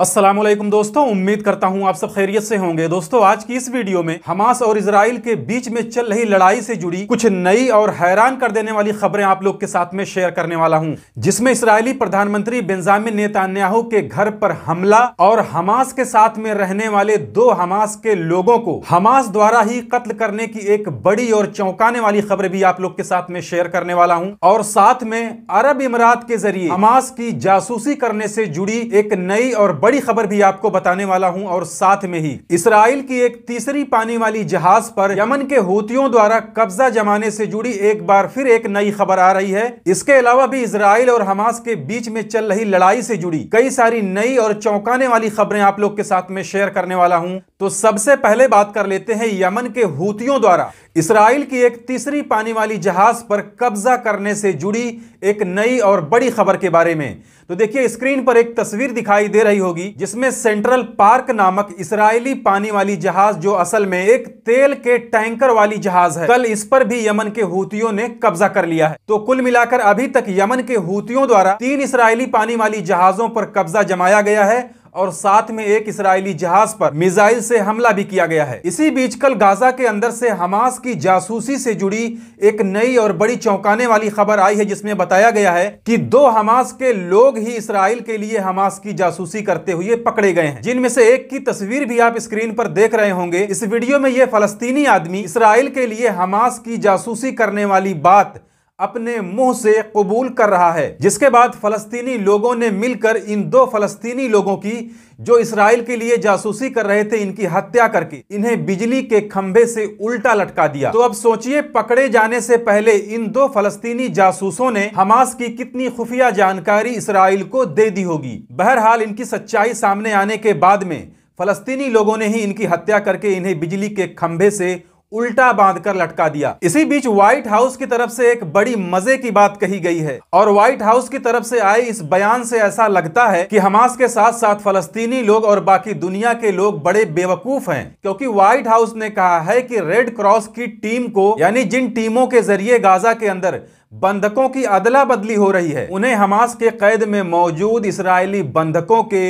असलम दोस्तों उम्मीद करता हूं आप सब खैरियत से होंगे दोस्तों आज की इस वीडियो में हमास और इसराइल के बीच में चल रही लड़ाई से जुड़ी कुछ नई और हैरान कर देने वाली खबरें आप लोग के साथ में शेयर करने वाला हूं जिसमें इसराइली प्रधानमंत्री बेंजामिन नेतान्याहू के घर पर हमला और हमास के साथ में रहने वाले दो हमास के लोगों को हमास द्वारा ही कत्ल करने की एक बड़ी और चौंकाने वाली खबर भी आप लोग के साथ में शेयर करने वाला हूँ और साथ में अरब इमारात के जरिए हमास की जासूसी करने से जुड़ी एक नई और बड़ी खबर भी आपको बताने वाला हूं और साथ में ही इसराइल की एक तीसरी पानी वाली जहाज पर यमन के हूतियों द्वारा कब्जा जमाने से जुड़ी एक बार फिर एक नई खबर आ रही है इसके अलावा भी इसराइल और हमास के बीच में चल रही लड़ाई से जुड़ी कई सारी नई और चौंकाने वाली खबरें आप लोग के साथ में शेयर करने वाला हूँ तो सबसे पहले बात कर लेते हैं यमन के हूतियों द्वारा इसराइल की एक तीसरी पानी वाली जहाज पर कब्जा करने से जुड़ी एक नई और बड़ी खबर के बारे में तो देखिए स्क्रीन पर एक तस्वीर दिखाई दे रही होगी जिसमें सेंट्रल पार्क नामक इसराइली पानी वाली जहाज जो असल में एक तेल के टैंकर वाली जहाज है कल इस पर भी यमन के हूतियों ने कब्जा कर लिया है तो कुल मिलाकर अभी तक यमन के हूतियों द्वारा तीन इसराइली पानी वाली जहाजों पर कब्जा जमाया गया है और साथ में एक इसराइली जहाज पर मिसाइल से हमला भी किया गया है इसी बीच कल गाजा के अंदर से हमास की जासूसी से जुड़ी एक नई और बड़ी चौंकाने वाली खबर आई है जिसमें बताया गया है कि दो हमास के लोग ही इसराइल के लिए हमास की जासूसी करते हुए पकड़े गए हैं जिनमें से एक की तस्वीर भी आप स्क्रीन पर देख रहे होंगे इस वीडियो में यह फलस्तीनी आदमी इसराइल के लिए हमास की जासूसी करने वाली बात अपने मुंह से कबूल कर रहा है जिसके बाद फलस्तीनी लोगों ने मिलकर इन दो फलस्तीनी लोगों की जो इसराइल के लिए जासूसी कर रहे थे इनकी हत्या करके इन्हें बिजली के खंभे से उल्टा लटका दिया तो अब सोचिए पकड़े जाने से पहले इन दो फलस्तीनी जासूसों ने हमास की कितनी खुफिया जानकारी इसराइल को दे दी होगी बहरहाल इनकी सच्चाई सामने आने के बाद में फलस्तीनी लोगों ने ही इनकी हत्या करके इन्हें बिजली के खंभे से उल्टा बांधकर लटका दिया इसी बीच व्हाइट हाउस की तरफ से एक बड़ी मजे की बात कही गई है और व्हाइट हाउस की तरफ से आए इस बयान से ऐसा लगता है कि हमास के साथ साथ फलस्तीनी लोग और बाकी दुनिया के लोग बड़े बेवकूफ हैं क्योंकि व्हाइट हाउस ने कहा है कि रेड क्रॉस की टीम को यानी जिन टीमों के जरिए गाजा के अंदर बंधकों की अदला बदली हो रही है उन्हें हमास के कैद में मौजूद इसराइली बंधकों के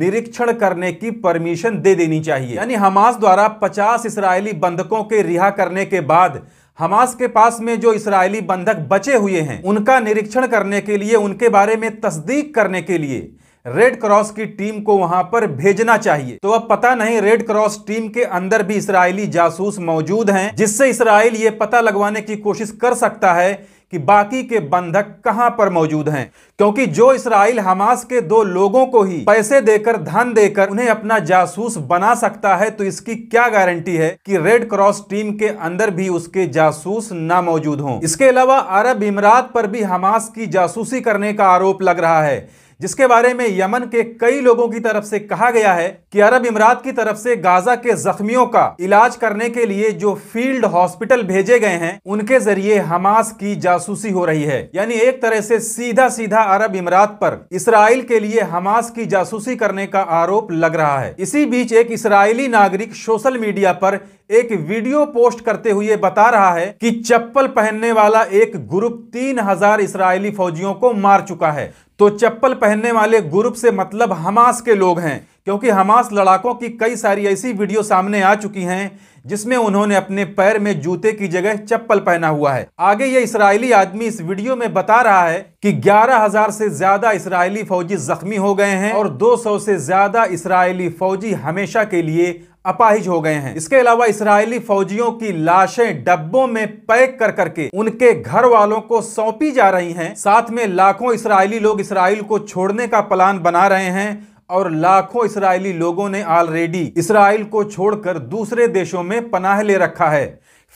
निरीक्षण करने की परमिशन दे देनी चाहिए यानी हमास द्वारा 50 इसराइली बंधकों के रिहा करने के बाद हमास के पास में जो इसराइली बंधक बचे हुए हैं उनका निरीक्षण करने के लिए उनके बारे में तस्दीक करने के लिए रेड क्रॉस की टीम को वहां पर भेजना चाहिए तो अब पता नहीं रेड क्रॉस टीम के अंदर भी इसराइली जासूस मौजूद हैं जिससे इसराइल ये पता लगवाने की कोशिश कर सकता है कि बाकी के बंधक कहां पर मौजूद हैं क्योंकि जो इसराइल हमास के दो लोगों को ही पैसे देकर धन देकर उन्हें अपना जासूस बना सकता है तो इसकी क्या गारंटी है कि रेड क्रॉस टीम के अंदर भी उसके जासूस न मौजूद हों इसके अलावा अरब इमरात पर भी हमास की जासूसी करने का आरोप लग रहा है जिसके बारे में यमन के कई लोगों की तरफ से कहा गया है कि अरब इमरात की तरफ से गाजा के जख्मियों का इलाज करने के लिए जो फील्ड हॉस्पिटल भेजे गए हैं उनके जरिए हमास की जासूसी हो रही है यानी एक तरह से सीधा सीधा अरब इमरात पर इसराइल के लिए हमास की जासूसी करने का आरोप लग रहा है इसी बीच एक इसराइली नागरिक सोशल मीडिया पर एक वीडियो पोस्ट करते हुए बता रहा है कि चप्पल पहनने वाला एक ग्रुप तीन हजार इसराइली फौजियों को मार चुका है तो चप्पल पहनने वाले ग्रुप से मतलब हमास के लोग हैं क्योंकि हमास लड़ाकों की कई सारी ऐसी वीडियो सामने आ चुकी हैं जिसमें उन्होंने अपने पैर में जूते की जगह चप्पल पहना हुआ है आगे ये इसराइली आदमी इस वीडियो में बता रहा है कि 11,000 से ज्यादा इसराइली फौजी जख्मी हो गए हैं और 200 से ज्यादा इसराइली फौजी हमेशा के लिए अपाहिज हो गए हैं इसके अलावा इसराइली फौजियों की लाशें डब्बों में पैक कर करके उनके घर वालों को सौंपी जा रही हैं साथ में लाखों इसराइली लोग इसराइल को छोड़ने का प्लान बना रहे हैं और लाखों इसराइली लोगों ने ऑलरेडी इसराइल को छोड़कर दूसरे देशों में पनाह ले रखा है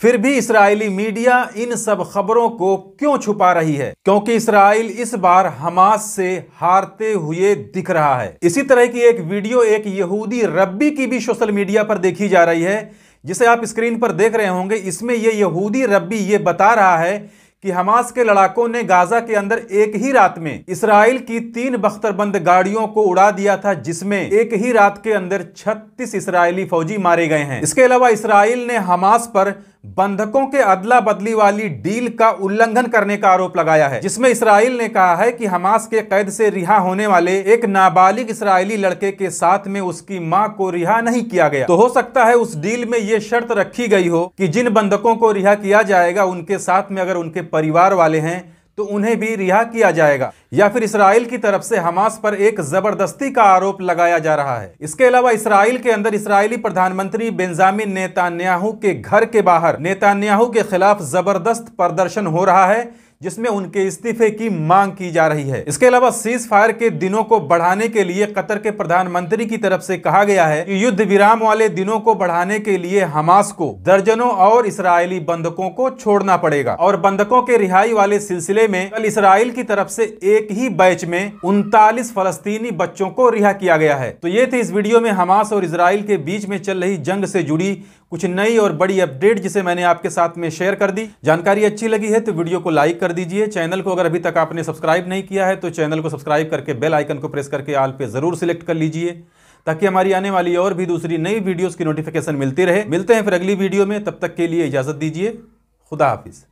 फिर भी इसराइली मीडिया इन सब खबरों को क्यों छुपा रही है क्योंकि इसराइल इस बार हमास से हारते हुए दिख रहा है इसी तरह की एक वीडियो एक यहूदी रब्बी की भी सोशल मीडिया पर देखी जा रही है जिसे आप स्क्रीन पर देख रहे होंगे इसमें यह यहूदी रब्बी ये बता रहा है कि हमास के लड़ाकों ने गाजा के अंदर एक ही रात में इसराइल की तीन बख्तरबंद गाड़ियों को उड़ा दिया था जिसमें एक ही रात के अंदर 36 इसराइली फौजी मारे गए हैं इसके अलावा इसराइल ने हमास पर बंधकों के अदला बदली वाली डील का उल्लंघन करने का आरोप लगाया है जिसमें इसराइल ने कहा है कि हमास के कैद से रिहा होने वाले एक नाबालिग इसराइली लड़के के साथ में उसकी मां को रिहा नहीं किया गया तो हो सकता है उस डील में यह शर्त रखी गई हो कि जिन बंधकों को रिहा किया जाएगा उनके साथ में अगर उनके परिवार वाले हैं तो उन्हें भी रिहा किया जाएगा या फिर इसराइल की तरफ से हमास पर एक जबरदस्ती का आरोप लगाया जा रहा है इसके अलावा इसराइल के अंदर इसराइली प्रधानमंत्री बेंजामिन नेतान्याहू के घर के बाहर नेतान्याहू के खिलाफ जबरदस्त प्रदर्शन हो रहा है जिसमें उनके इस्तीफे की मांग की जा रही है इसके अलावा सीज फायर के दिनों को बढ़ाने के लिए कतर के प्रधानमंत्री की तरफ से कहा गया है कि युद्ध विराम वाले दिनों को बढ़ाने के लिए हमास को दर्जनों और इसराइली बंधकों को छोड़ना पड़ेगा और बंधकों के रिहाई वाले सिलसिले में कल इसराइल की तरफ से एक ही बैच में उनतालीस फलस्तीनी बच्चों को रिहा किया गया है तो ये थे इस वीडियो में हमास और इसराइल के बीच में चल रही जंग से जुड़ी कुछ नई और बड़ी अपडेट जिसे मैंने आपके साथ में शेयर कर दी जानकारी अच्छी लगी है तो वीडियो को लाइक कर दीजिए चैनल को अगर अभी तक आपने सब्सक्राइब नहीं किया है तो चैनल को सब्सक्राइब करके बेल आइकन को प्रेस करके आल पे ज़रूर सिलेक्ट कर लीजिए ताकि हमारी आने वाली और भी दूसरी नई वीडियोज़ की नोटिफिकेशन मिलती रहे मिलते हैं फिर अगली वीडियो में तब तक के लिए इजाज़त दीजिए खुदा हाफिज़